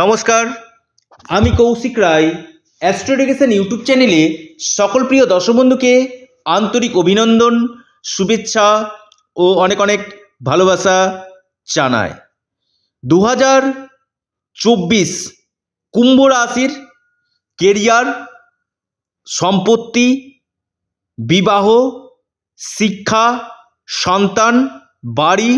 নমস্কার আমি কৌশিক রায় অ্যাস্ট্রোডিকেশন ইউটিউব চ্যানেলে সকল প্রিয় দর্শক বন্ধুকে আন্তরিক অভিনন্দন শুভেচ্ছা ও অনেক অনেক ভালোবাসা জানায় দু হাজার চব্বিশ কুম্ভ রাশির কেরিয়ার সম্পত্তি বিবাহ শিক্ষা সন্তান বাড়ি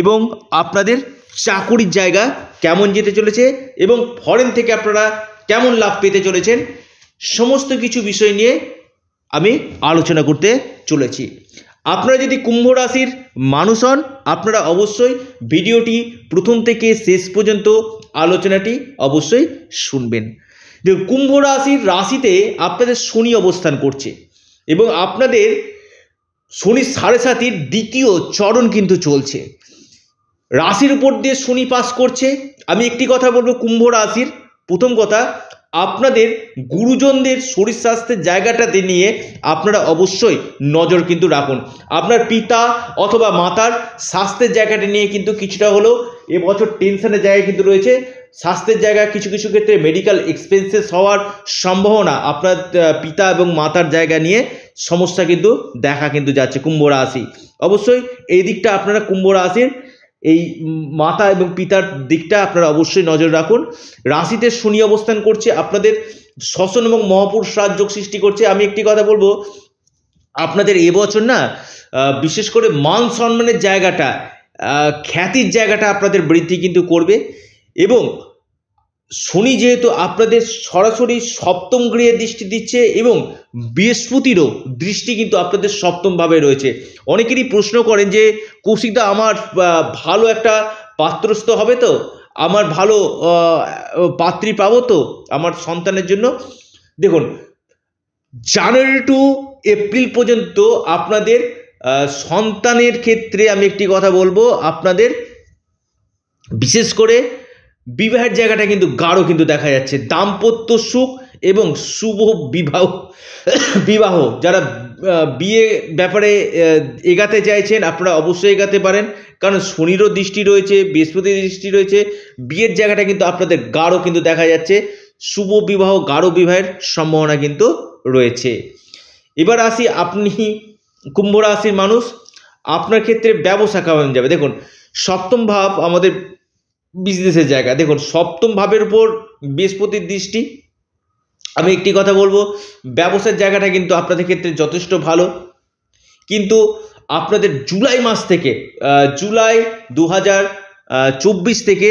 এবং আপনাদের চাকুরির জায়গা কেমন যেতে চলেছে এবং ফরেন থেকে আপনারা কেমন লাভ পেতে চলেছেন সমস্ত কিছু বিষয় নিয়ে আমি আলোচনা করতে চলেছি আপনারা যদি কুম্ভ রাশির মানুষ হন আপনারা অবশ্যই ভিডিওটি প্রথম থেকে শেষ পর্যন্ত আলোচনাটি অবশ্যই শুনবেন দেখুন কুম্ভ রাশির রাশিতে আপনাদের শনি অবস্থান করছে এবং আপনাদের শনি সাড়ে সাতির দ্বিতীয় চরণ কিন্তু চলছে রাশির উপর দিয়ে শনি পাস করছে আমি একটি কথা বলবো কুম্ভ রাশির প্রথম কথা আপনাদের গুরুজনদের শরীর স্বাস্থ্যের জায়গাটাতে নিয়ে আপনারা অবশ্যই নজর কিন্তু রাখুন আপনার পিতা অথবা মাতার স্বাস্থ্যের জায়গাটা নিয়ে কিন্তু কিছুটা হলেও এবছর টেনশনের জায়গায় কিন্তু রয়েছে স্বাস্থ্যের জায়গায় কিছু কিছু ক্ষেত্রে মেডিকেল এক্সপেন্সেস হওয়ার সম্ভাবনা আপনার পিতা এবং মাতার জায়গা নিয়ে সমস্যা কিন্তু দেখা কিন্তু যাচ্ছে কুম্ভ রাশি অবশ্যই এই দিকটা আপনারা কুম্ভ রাশির এই মাতা এবং পিতার দিকটা আপনারা অবশ্যই নজর রাখুন রাশিতে শনি অবস্থান করছে আপনাদের শ্বসন এবং মহাপুরুষ রাজ্য সৃষ্টি করছে আমি একটি কথা বলবো আপনাদের এবছর না বিশেষ করে মান সম্মানের জায়গাটা খ্যাতির জায়গাটা আপনাদের বৃদ্ধি কিন্তু করবে এবং শনি যেহেতু আপনাদের সরাসরি সপ্তম গৃহে দৃষ্টি দিচ্ছে এবং বৃহস্পতিরও দৃষ্টি কিন্তু আপনাদের সপ্তমভাবে রয়েছে অনেকেরই প্রশ্ন করেন যে কৌশিকদা আমার ভালো একটা পাত্রস্থ হবে তো আমার ভালো পাত্রী পাবো তো আমার সন্তানের জন্য দেখুন জানুয়ারি টু এপ্রিল পর্যন্ত আপনাদের সন্তানের ক্ষেত্রে আমি একটি কথা বলবো আপনাদের বিশেষ করে বিবাহের জায়গাটা কিন্তু গাঢ় কিন্তু দেখা যাচ্ছে দাম্পত্য সুখ এবং শুভ বিবাহ বিবাহ যারা বিয়ে ব্যাপারে এগাতে চাইছেন আপনারা অবশ্যই এগাতে পারেন কারণ শনিরও দৃষ্টি রয়েছে বৃহস্পতির দৃষ্টি রয়েছে বিয়ের জায়গাটা কিন্তু আপনাদের গাঢ় কিন্তু দেখা যাচ্ছে শুভ বিবাহ গাঢ় বিবাহের সম্ভাবনা কিন্তু রয়েছে এবার আসি আপনি কুম্ভ রাশির মানুষ আপনার ক্ষেত্রে ব্যবসা কেমন যাবে দেখুন সপ্তম ভাব আমাদের বিজনেসের জায়গা দেখুন সপ্তম ভাবের উপর বৃহস্পতির দৃষ্টি আমি একটি কথা বলবো ব্যবসার জায়গাটা কিন্তু আপনাদের ক্ষেত্রে যথেষ্ট ভালো কিন্তু আপনাদের জুলাই মাস থেকে জুলাই দু চব্বিশ থেকে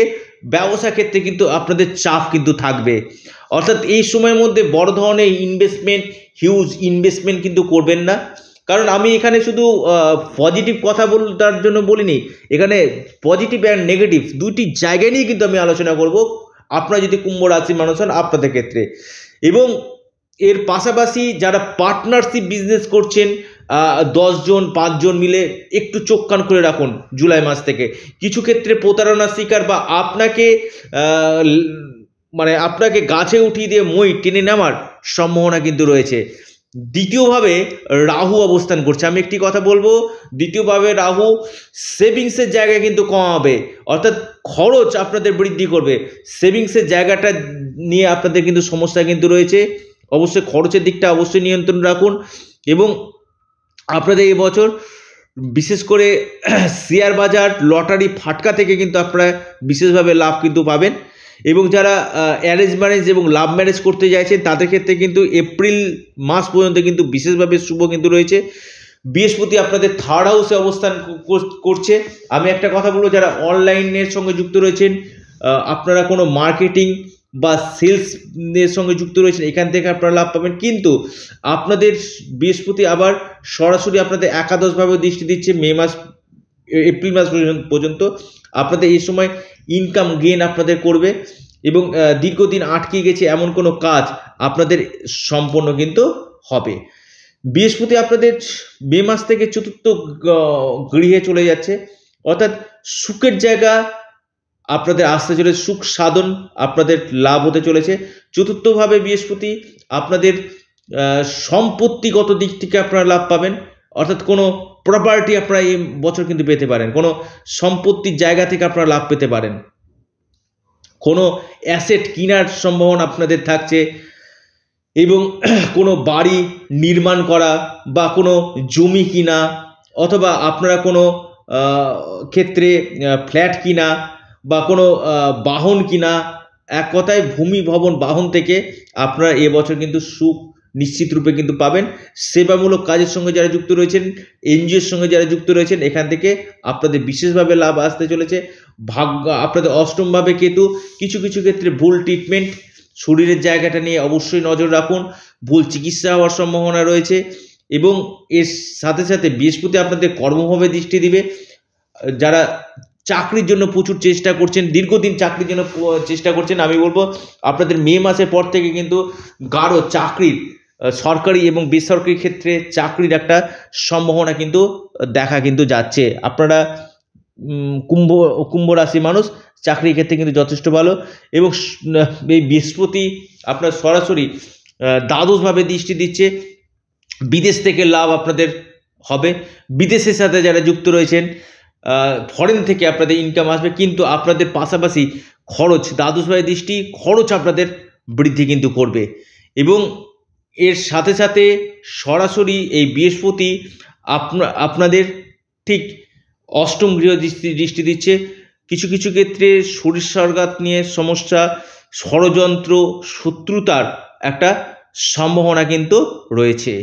ব্যবসা ক্ষেত্রে কিন্তু আপনাদের চাপ কিন্তু থাকবে অর্থাৎ এই সময়ের মধ্যে বড় ধরনের ইনভেস্টমেন্ট হিউজ ইনভেস্টমেন্ট কিন্তু করবেন না কারণ আমি এখানে শুধু পজিটিভ কথা বল তার জন্য বলিনি এখানে পজিটিভ অ্যান্ড নেগেটিভ দুটি জায়গায় নিয়ে কিন্তু আমি আলোচনা করব আপনার যদি কুম্ভ রাশির মানুষ হন আপনাদের ক্ষেত্রে এবং এর পাশাপাশি যারা পার্টনারশিপ বিজনেস করছেন দশজন পাঁচজন মিলে একটু চোখ কান করে রাখুন জুলাই মাস থেকে কিছু ক্ষেত্রে প্রতারণার শিকার বা আপনাকে মানে আপনাকে গাছে উঠিয়ে দিয়ে মই টেনে নেওয়ার সম্ভাবনা কিন্তু রয়েছে দ্বিতীয়ভাবে রাহু অবস্থান করছে আমি একটি কথা বলবো দ্বিতীয়ভাবে রাহু সেভিংসের জায়গা কিন্তু কমাবে অর্থাৎ খরচ আপনাদের বৃদ্ধি করবে সেভিংসের জায়গাটা নিয়ে আপনাদের কিন্তু সমস্যা কিন্তু রয়েছে অবশ্যই খরচের দিকটা অবশ্যই নিয়ন্ত্রণ রাখুন এবং আপনাদের এবছর বিশেষ করে শেয়ার বাজার লটারি ফাটকা থেকে কিন্তু আপনারা বিশেষভাবে লাভ কিন্তু পাবেন এবং যারা অ্যারেঞ্জ ম্যারেজ এবং লাভ ম্যারেজ করতে চাইছেন তাদের ক্ষেত্রে কিন্তু এপ্রিল মাস পর্যন্ত কিন্তু বিশেষভাবে শুভ কিন্তু রয়েছে বৃহস্পতি আপনাদের থার্ড হাউসে অবস্থান করছে আমি একটা কথা বলবো যারা অনলাইনের সঙ্গে যুক্ত রয়েছেন আপনারা কোনো মার্কেটিং বা সেলসের সঙ্গে যুক্ত রয়েছেন এখান থেকে আপনারা লাভ পাবেন কিন্তু আপনাদের বৃহস্পতি আবার সরাসরি আপনাদের একাদশভাবে দৃষ্টি দিচ্ছে মে মাস এপ্রিল মাস পর্যন্ত আপনাদের এই সময় ইনকাম গেন আপনাদের করবে এবং দীর্ঘদিন আটকে গেছে এমন কোনো কাজ আপনাদের সম্পন্ন কিন্তু হবে বৃহস্পতি আপনাদের মে মাস থেকে চতুর্থ গৃহে চলে যাচ্ছে অর্থাৎ সুখের জায়গা আপনাদের আসতে চলেছে সুখ সাধন আপনাদের লাভ হতে চলেছে চতুর্থভাবে বৃহস্পতি আপনাদের সম্পত্তিগত দিক থেকে আপনারা লাভ পাবেন অর্থাৎ কোনো প্রপার্টি আপনারা এই বছর কিন্তু পেতে পারেন কোনো সম্পত্তির জায়গা থেকে আপনারা লাভ পেতে পারেন কোনো অ্যাসেট কেনার সম্ভাবনা আপনাদের থাকছে এবং কোনো বাড়ি নির্মাণ করা বা কোনো জমি কিনা অথবা আপনারা কোনো ক্ষেত্রে ফ্ল্যাট কিনা বা কোনো বাহন কিনা এক কথায় ভূমি ভবন বাহন থেকে আপনারা এবছর কিন্তু সুখ নিশ্চিত রূপে কিন্তু পাবেন সেবামূলক কাজের সঙ্গে যারা যুক্ত রয়েছেন এনজিওর সঙ্গে যারা যুক্ত রয়েছেন এখান থেকে আপনাদের বিশেষভাবে লাভ আসতে চলেছে ভাগ্য আপনাদের অষ্টমভাবে কেতু কিছু কিছু ক্ষেত্রে ভুল ট্রিটমেন্ট শরীরের জায়গাটা নিয়ে অবশ্যই নজর রাখুন ভুল চিকিৎসা হওয়ার সম্ভাবনা রয়েছে এবং এর সাথে সাথে বৃহস্পতি আপনাদের কর্মভাবে দৃষ্টি দিবে যারা চাকরির জন্য প্রচুর চেষ্টা করছেন দীর্ঘদিন চাকরির জন্য চেষ্টা করছেন আমি বলবো আপনাদের মে মাসের পর থেকে কিন্তু গাঢ় চাকরির সরকারি এবং বেসরকারি ক্ষেত্রে চাকরির একটা সম্ভাবনা কিন্তু দেখা কিন্তু যাচ্ছে আপনারা কুম্ভ কুম্ভ রাশি মানুষ চাকরির ক্ষেত্রে কিন্তু যথেষ্ট ভালো এবং এই বৃহস্পতি আপনার সরাসরি দ্বাদশভাবে দৃষ্টি দিচ্ছে বিদেশ থেকে লাভ আপনাদের হবে বিদেশের সাথে যারা যুক্ত রয়েছেন ফরেন থেকে আপনাদের ইনকাম আসবে কিন্তু আপনাদের পাশাপাশি খরচ দ্বাদশভাবে দৃষ্টি খরচ আপনাদের বৃদ্ধি কিন্তু করবে এবং এর সাথে সাথে সরাসরি এই বৃহস্পতি আপনা আপনাদের ঠিক অষ্টম গৃহ দৃষ্টি দৃষ্টি দিচ্ছে কিছু কিছু ক্ষেত্রে শরীর স্বর্গাত নিয়ে সমস্যা ষড়যন্ত্র শত্রুতার একটা সম্ভাবনা কিন্তু রয়েছে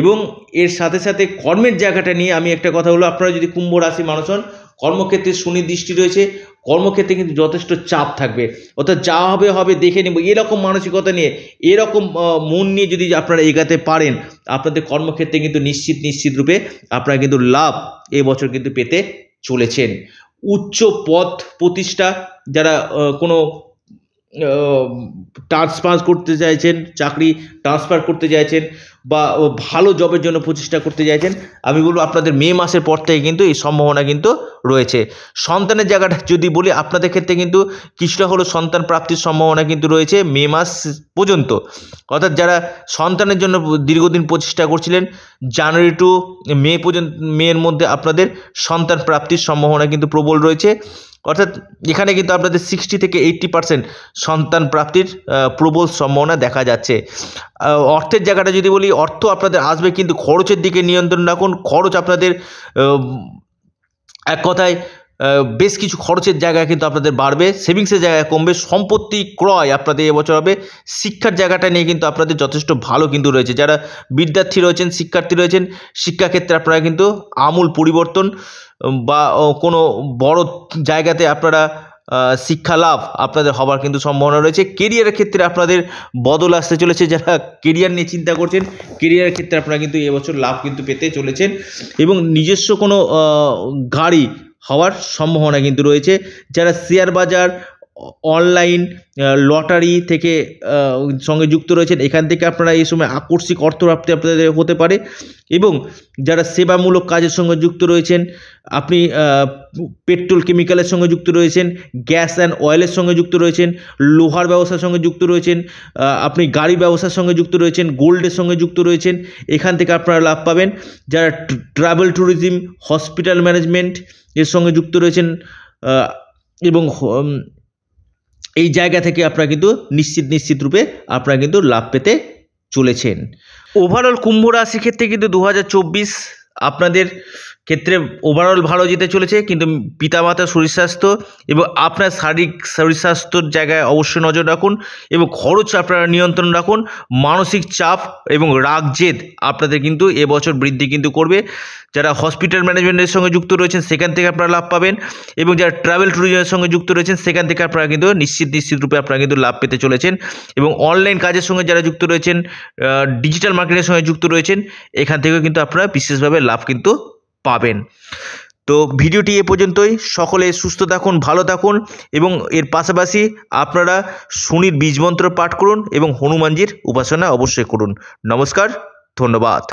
এবং এর সাথে সাথে কর্মের জায়গাটা নিয়ে আমি একটা কথা বলবো আপনারা যদি কুম্ভ রাশি মানুষ হন কর্মক্ষেত্রে সুনির্দিষ্টি রয়েছে কর্মক্ষেত্রে কিন্তু যথেষ্ট চাপ থাকবে অর্থাৎ যা হবে হবে দেখে নেব এরকম মানসিকতা নিয়ে এরকম মন নিয়ে যদি আপনারা এগাতে পারেন আপনাদের কর্মক্ষেত্রে কিন্তু নিশ্চিত নিশ্চিত রূপে আপনারা কিন্তু লাভ এবছর কিন্তু পেতে চলেছেন উচ্চ পথ প্রতিষ্ঠা যারা কোনো ট্রান্সফার করতে চাইছেন চাকরি ট্রান্সফার করতে চাইছেন বা ভালো জবের জন্য প্রচেষ্টা করতে চাইছেন আমি বলবো আপনাদের মে মাসের পর থেকে কিন্তু এই সম্ভাবনা কিন্তু রয়েছে সন্তানের জায়গাটা যদি বলি আপনাদের ক্ষেত্রে কিন্তু কিছুটা হলো সন্তান প্রাপ্তির সম্ভাবনা কিন্তু রয়েছে মে মাস পর্যন্ত অর্থাৎ যারা সন্তানের জন্য দীর্ঘদিন প্রচেষ্টা করছিলেন জানুয়ারি টু মে পর্যন্ত মেয়ের মধ্যে আপনাদের সন্তান প্রাপ্তির সম্ভাবনা কিন্তু প্রবল রয়েছে অর্থাৎ এখানে কিন্তু আপনাদের সিক্সটি থেকে এইট্টি পার্সেন্ট সন্তান প্রাপ্তির প্রবল সম্ভাবনা দেখা যাচ্ছে অর্থের জায়গাটা যদি বলি অর্থ আপনাদের আসবে কিন্তু খরচের দিকে নিয়ন্ত্রণ রাখুন খরচ আপনাদের এক কথায় বেশ কিছু খরচের জায়গা কিন্তু আপনাদের বাড়বে সেভিংসের জায়গায় কমবে সম্পত্তি ক্রয় আপনাদের এবছর হবে শিক্ষার জায়গাটা নিয়ে কিন্তু আপনাদের যথেষ্ট ভালো কিন্তু রয়েছে যারা বিদ্যার্থী রয়েছেন শিক্ষার্থী রয়েছেন শিক্ষাক্ষেত্রে আপনারা কিন্তু আমূল পরিবর্তন বা কোনো বড় জায়গাতে আপনারা শিক্ষা লাভ আপনাদের হবার কিন্তু সম্ভাবনা রয়েছে কেরিয়ারের ক্ষেত্রে আপনাদের বদল আসতে চলেছে যারা কেরিয়ার নিয়ে চিন্তা করছেন কেরিয়ারের ক্ষেত্রে আপনারা কিন্তু এবছর লাভ কিন্তু পেতে চলেছেন এবং নিজস্ব কোনো গাড়ি হওয়ার সম্ভাবনা কিন্তু রয়েছে যারা শেয়ার বাজার অনলাইন লটারি থেকে সঙ্গে যুক্ত রয়েছেন এখান থেকে আপনারা এই সময় আকস্মিক অর্থপ্রাপ্তি আপনাদের হতে পারে এবং যারা সেবামূলক কাজের সঙ্গে যুক্ত রয়েছেন আপনি পেট্রোল কেমিক্যালের সঙ্গে যুক্ত রয়েছেন গ্যাস অ্যান্ড অয়েলের সঙ্গে যুক্ত রয়েছেন লোহার ব্যবসার সঙ্গে যুক্ত রয়েছেন আপনি গাড়ি ব্যবসার সঙ্গে যুক্ত রয়েছেন গোল্ডের সঙ্গে যুক্ত রয়েছেন এখান থেকে আপনারা লাভ পাবেন যারা ট্রাভেল ট্যুরিজম হসপিটাল ম্যানেজমেন্ট এর সঙ্গে যুক্ত রয়েছেন এবং এই জায়গা থেকে আপনারা কিন্তু নিশ্চিত নিশ্চিত রূপে আপনারা কিন্তু লাভ পেতে চলেছেন ওভারঅল কুম্ভ রাশির ক্ষেত্রে কিন্তু দু আপনাদের ক্ষেত্রে ওভারঅল ভালো যেতে চলেছে কিন্তু পিতা মাতার শরীর স্বাস্থ্য এবং আপনার শারীরিক শরীর স্বাস্থ্যর জায়গায় অবশ্যই নজর রাখুন এবং খরচ আপনারা নিয়ন্ত্রণ রাখুন মানসিক চাপ এবং রাগ জেদ আপনাদের কিন্তু এবছর বৃদ্ধি কিন্তু করবে যারা হসপিটাল ম্যানেজমেন্টের সঙ্গে যুক্ত রয়েছেন সেখান থেকে আপনারা লাভ পাবেন এবং যারা ট্রাভেল ট্যুরিজমের সঙ্গে যুক্ত রয়েছেন সেখান থেকে আপনারা কিন্তু নিশ্চিত নিশ্চিত রূপে আপনারা কিন্তু লাভ পেতে চলেছেন এবং অনলাইন কাজের সঙ্গে যারা যুক্ত রয়েছেন ডিজিটাল মার্কেটের সঙ্গে যুক্ত রয়েছেন এখান থেকেও কিন্তু আপনারা বিশেষভাবে লাভ কিন্তু পাবেন তো ভিডিওটি এ পর্যন্তই সকলে সুস্থ থাকুন ভালো থাকুন এবং এর পাশাপাশি আপনারা শনির বীজমন্ত্র পাঠ করুন এবং হনুমানজির উপাসনা অবশ্যই করুন নমস্কার ধন্যবাদ